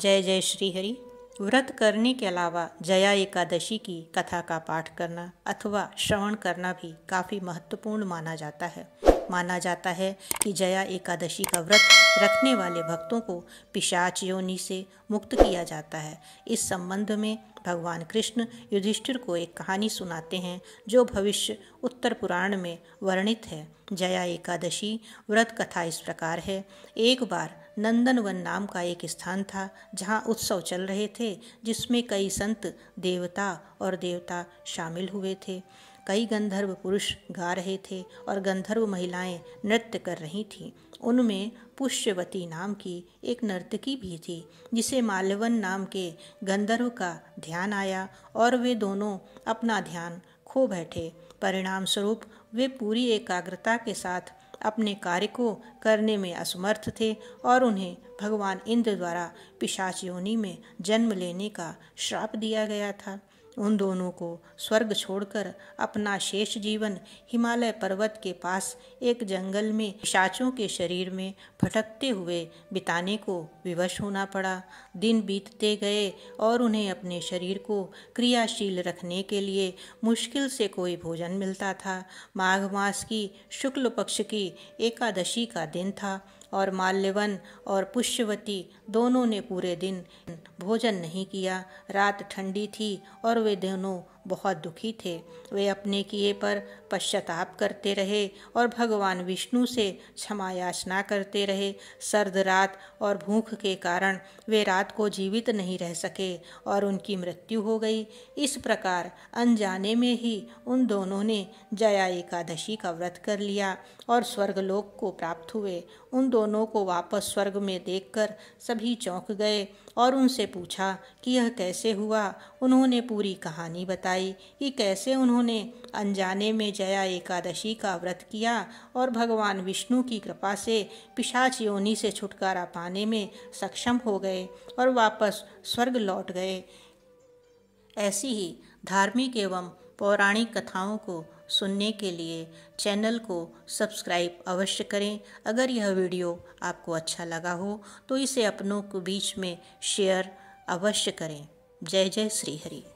जय जय श्री हरि व्रत करने के अलावा जया एकादशी की कथा का पाठ करना अथवा श्रवण करना भी काफ़ी महत्वपूर्ण माना जाता है माना जाता है कि जया एकादशी का व्रत रखने वाले भक्तों को पिशाच योनि से मुक्त किया जाता है इस संबंध में भगवान कृष्ण युधिष्ठिर को एक कहानी सुनाते हैं जो भविष्य उत्तर पुराण में वर्णित है जया एकादशी व्रत कथा इस प्रकार है एक बार नंदनवन नाम का एक स्थान था जहाँ उत्सव चल रहे थे जिसमें कई संत देवता और देवता शामिल हुए थे कई गंधर्व पुरुष गा रहे थे और गंधर्व महिलाएं नृत्य कर रही थीं उनमें पुष्यवती नाम की एक नर्तकी भी थी जिसे मालवन नाम के गंधर्व का ध्यान आया और वे दोनों अपना ध्यान खो बैठे परिणाम स्वरूप वे पूरी एकाग्रता के साथ अपने कार्य को करने में असमर्थ थे और उन्हें भगवान इंद्र द्वारा पिशाच योनि में जन्म लेने का श्राप दिया गया था उन दोनों को स्वर्ग छोड़कर अपना शेष जीवन हिमालय पर्वत के पास एक जंगल में शाचों के शरीर में भटकते हुए बिताने को विवश होना पड़ा दिन बीतते गए और उन्हें अपने शरीर को क्रियाशील रखने के लिए मुश्किल से कोई भोजन मिलता था माघ मास की शुक्ल पक्ष की एकादशी का दिन था और माल्यवन और पुष्यवती दोनों ने पूरे दिन भोजन नहीं किया रात ठंडी थी और वे दोनों बहुत दुखी थे वे अपने किए पर पश्चाताप करते रहे और भगवान विष्णु से क्षमा याचना करते रहे सर्द रात और भूख के कारण वे रात को जीवित नहीं रह सके और उनकी मृत्यु हो गई इस प्रकार अनजाने में ही उन दोनों ने जया एकादशी का व्रत कर लिया और स्वर्गलोक को प्राप्त हुए उन दोनों को वापस स्वर्ग में देखकर सभी चौंक गए और उनसे पूछा कि यह कैसे हुआ उन्होंने पूरी कहानी बताई बताई कि कैसे उन्होंने अनजाने में जया एकादशी का व्रत किया और भगवान विष्णु की कृपा से पिशाच योनि से छुटकारा पाने में सक्षम हो गए और वापस स्वर्ग लौट गए ऐसी ही धार्मिक एवं पौराणिक कथाओं को सुनने के लिए चैनल को सब्सक्राइब अवश्य करें अगर यह वीडियो आपको अच्छा लगा हो तो इसे अपनों के बीच में शेयर अवश्य करें जय जय श्री हरि